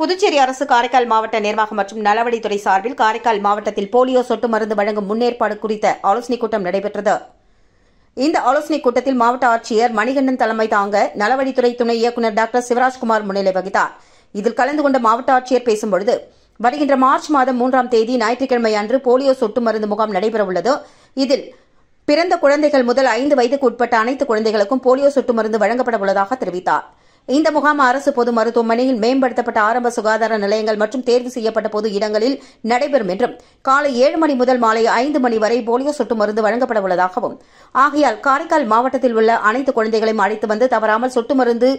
புதுச்சேரி அரசு காரைக்கால் மாவட்ட நிர்வாகம் மற்றும் நலவழித்துறை சார்பில் காரைக்கால் மாவட்டத்தில் போலியோ சொட்டு மருந்து வழங்கும் முன்னேற்பாடு குறித்த ஆலோசனைக் கூட்டம் நடைபெற்றது இந்த ஆலோசனைக் கூட்டத்தில் மாவட்ட ஆட்சியர் மணிகண்டன் தலைமை தாங்க நலவழித்துறை துணை இயக்குநர் டாக்டர் சிவராஜ்குமார் முன்னிலை வகித்தார் இதில் கலந்து கொண்ட மாவட்ட ஆட்சியர் பேசும்பொழுது வருகின்ற மார்ச் மாதம் மூன்றாம் தேதி ஞாயிற்றுக்கிழமை அன்று போலியோ சொட்டு மருந்து முகாம் நடைபெறவுள்ளது இதில் பிறந்த குழந்தைகள் முதல் ஐந்து வயதுக்கு உட்பட்ட அனைத்து குழந்தைகளுக்கும் போலியோ சொட்டு மருந்து வழங்கப்பட உள்ளதாக தெரிவித்தாா் இந்த முகாம் அரசு பொது மருத்துவமனையில் மேம்படுத்தப்பட்ட ஆரம்ப சுகாதார நிலையங்கள் மற்றும் தேர்வு செய்யப்பட்ட பொது இடங்களில் நடைபெறும் என்றும் காலை ஏழு மணி முதல் மாலை ஐந்து மணி வரை போலியோ சொட்டு மருந்து வழங்கப்பட உள்ளதாகவும் ஆகையால் காரைக்கால் மாவட்டத்தில் உள்ள அனைத்து குழந்தைகளையும் அழைத்து வந்து தவறாமல் சொட்டு மருந்து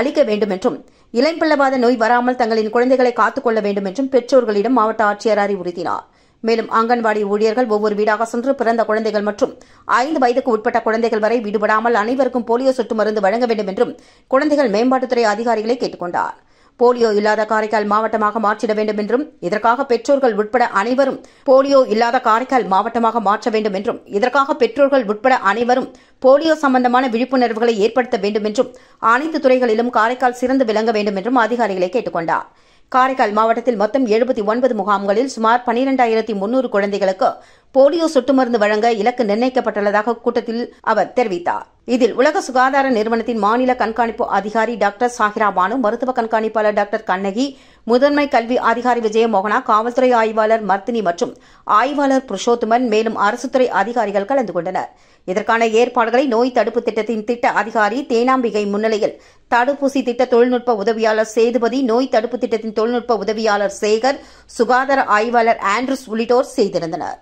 அளிக்க வேண்டும் என்றும் இளம்பிள்ளவாத நோய் வராமல் தங்களின் குழந்தைகளை காத்துக்கொள்ள வேண்டும் என்றும் பெற்றோர்களிடம் மாவட்ட ஆட்சியர் அறிவுறுத்தினாா் மேலும் அங்கன்வாடி ஊழியர்கள் ஒவ்வொரு வீடாக சென்று பிறந்த குழந்தைகள் மற்றும் ஐந்து வயதுக்கு உட்பட்ட குழந்தைகள் வரை விடுபடாமல் அனைவருக்கும் போலியோ சொட்டு மருந்து வழங்க வேண்டும் என்றும் குழந்தைகள் மேம்பாட்டுத்துறை அதிகாரிகளை கேட்டுக் கொண்டார் போலியோ இல்லாத காரைக்கால் மாவட்டமாக மாற்றிட வேண்டும் என்றும் இதற்காக பெற்றோர்கள் உட்பட அனைவரும் போலியோ இல்லாத காரைக்கால் மாவட்டமாக மாற்ற வேண்டும் என்றும் இதற்காக பெற்றோர்கள் உட்பட அனைவரும் போலியோ சம்பந்தமான விழிப்புணர்வுகளை ஏற்படுத்த வேண்டும் என்றும் அனைத்து துறைகளிலும் காரைக்கால் சிறந்து விளங்க வேண்டும் என்றும் அதிகாரிகளை கேட்டுக் கொண்டாா் காரைக்கால் மாவட்டத்தில் மொத்தம் எழுபத்தி ஒன்பது முகாம்களில் சுமார் பனிரெண்டாயிரத்தி முன்னூறு குழந்தைகளுக்கு போலியோ சொட்டு மருந்து வழங்க இலக்கு நிர்ணயிக்கப்பட்டுள்ளதாக கூட்டத்தில் அவர் தெரிவித்தார் இதில் உலக சுகாதார நிறுவனத்தின் மாநில கண்காணிப்பு அதிகாரி டாக்டர் சாஹிரா பானு மருத்துவ கண்காணிப்பாளர் டாக்டர் கண்ணகி முதன்மை கல்வி அதிகாரி விஜயமோகனா காவல்துறை ஆய்வாளர் மர்த்தினி மற்றும் ஆய்வாளர் புருஷோத்தமன் மேலும் அரசுத்துறை அதிகாரிகள் கலந்து கொண்டனர் இதற்கான ஏற்பாடுகளை நோய் தடுப்பு திட்டத்தின் திட்ட அதிகாரி தேனாம்பிகை முன்னிலையில் தடுப்பூசி திட்ட தொழில்நுட்ப உதவியாளர் சேதுபதி நோய் தடுப்பு திட்டத்தின் தொழில்நுட்ப உதவியாளர் சேகர் சுகாதார ஆய்வாளர் ஆண்ட்ரூஸ் உள்ளிட்டோர் செய்திருந்தனா்